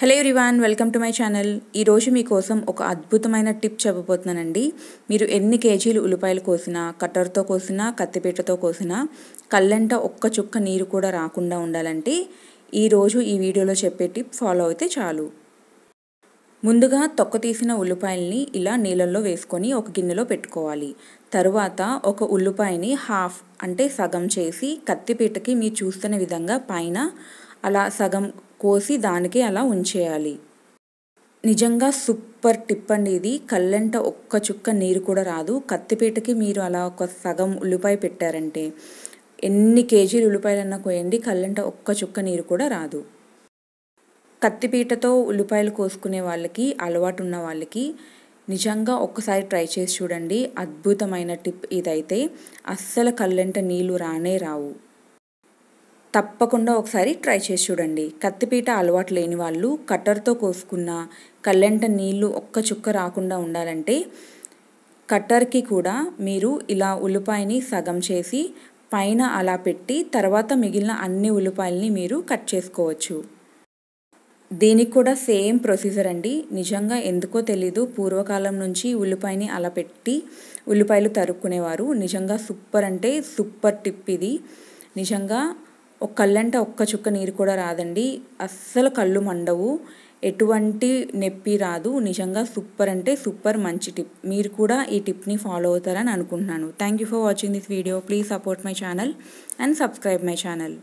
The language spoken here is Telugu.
హలో రివాన్ వెల్కమ్ టు మై ఛానల్ ఈరోజు మీకోసం ఒక అద్భుతమైన టిప్ చెప్పబోతున్నానండి మీరు ఎన్ని కేజీలు ఉల్లిపాయలు కోసినా కట్టర్తో కోసినా కత్తిపీటతో కోసినా కళ్ళంట ఒక్క చుక్క నీరు కూడా రాకుండా ఉండాలంటే ఈరోజు ఈ వీడియోలో చెప్పే టిప్ ఫాలో అయితే చాలు ముందుగా తొక్క తీసిన ఉల్లిపాయల్ని ఇలా నీళ్ళల్లో వేసుకొని ఒక గిన్నెలో పెట్టుకోవాలి తరువాత ఒక ఉల్లిపాయని హాఫ్ అంటే సగం చేసి కత్తిపీటకి మీరు చూస్తున్న విధంగా పైన అలా సగం పోసి దానికి అలా ఉంచేయాలి నిజంగా సూపర్ టిప్ అండి ఇది కళ్ళెంట ఒక్క చుక్క నీరు కూడా రాదు కత్తిపీటకి మీరు అలా ఒక సగం ఉల్లిపాయ పెట్టారంటే ఎన్ని కేజీలు ఉల్లిపాయలన్నా కోయండి కళ్ళంట ఒక్క చుక్క నీరు కూడా రాదు కత్తిపీటతో ఉల్లిపాయలు కోసుకునే వాళ్ళకి అలవాటు ఉన్న వాళ్ళకి నిజంగా ఒక్కసారి ట్రై చేసి చూడండి అద్భుతమైన టిప్ ఇదైతే అస్సలు కళ్ళంట నీళ్ళు రానే రావు తప్పకుండా ఒకసారి ట్రై చేసి చూడండి కత్తిపీట అలవాటు లేని వాళ్ళు కట్టర్తో కోసుకున్న కళ్ళెంట నీళ్లు ఒక్క చుక్క రాకుండా ఉండాలంటే కట్టర్కి కూడా మీరు ఇలా ఉల్లిపాయని సగం చేసి పైన అలా పెట్టి తర్వాత మిగిలిన అన్ని ఉల్లిపాయల్ని మీరు కట్ చేసుకోవచ్చు దీనికి కూడా సేమ్ ప్రొసీజర్ అండి నిజంగా ఎందుకో తెలీదు పూర్వకాలం నుంచి ఉల్లిపాయని అలా పెట్టి ఉల్లిపాయలు తరుక్కునేవారు నిజంగా సూపర్ అంటే సూపర్ టిప్ ఇది నిజంగా ఒక కళ్ళంటే ఒక్క చుక్క నీరు కూడా రాదండి అస్సలు కళ్ళు మండవు ఎటువంటి నొప్పి రాదు నిజంగా సూపర్ అంటే సూపర్ మంచి టిప్ మీరు కూడా ఈ టిప్ని ఫాలో అవుతారని అనుకుంటున్నాను thank you for watching this video please support my channel and subscribe my channel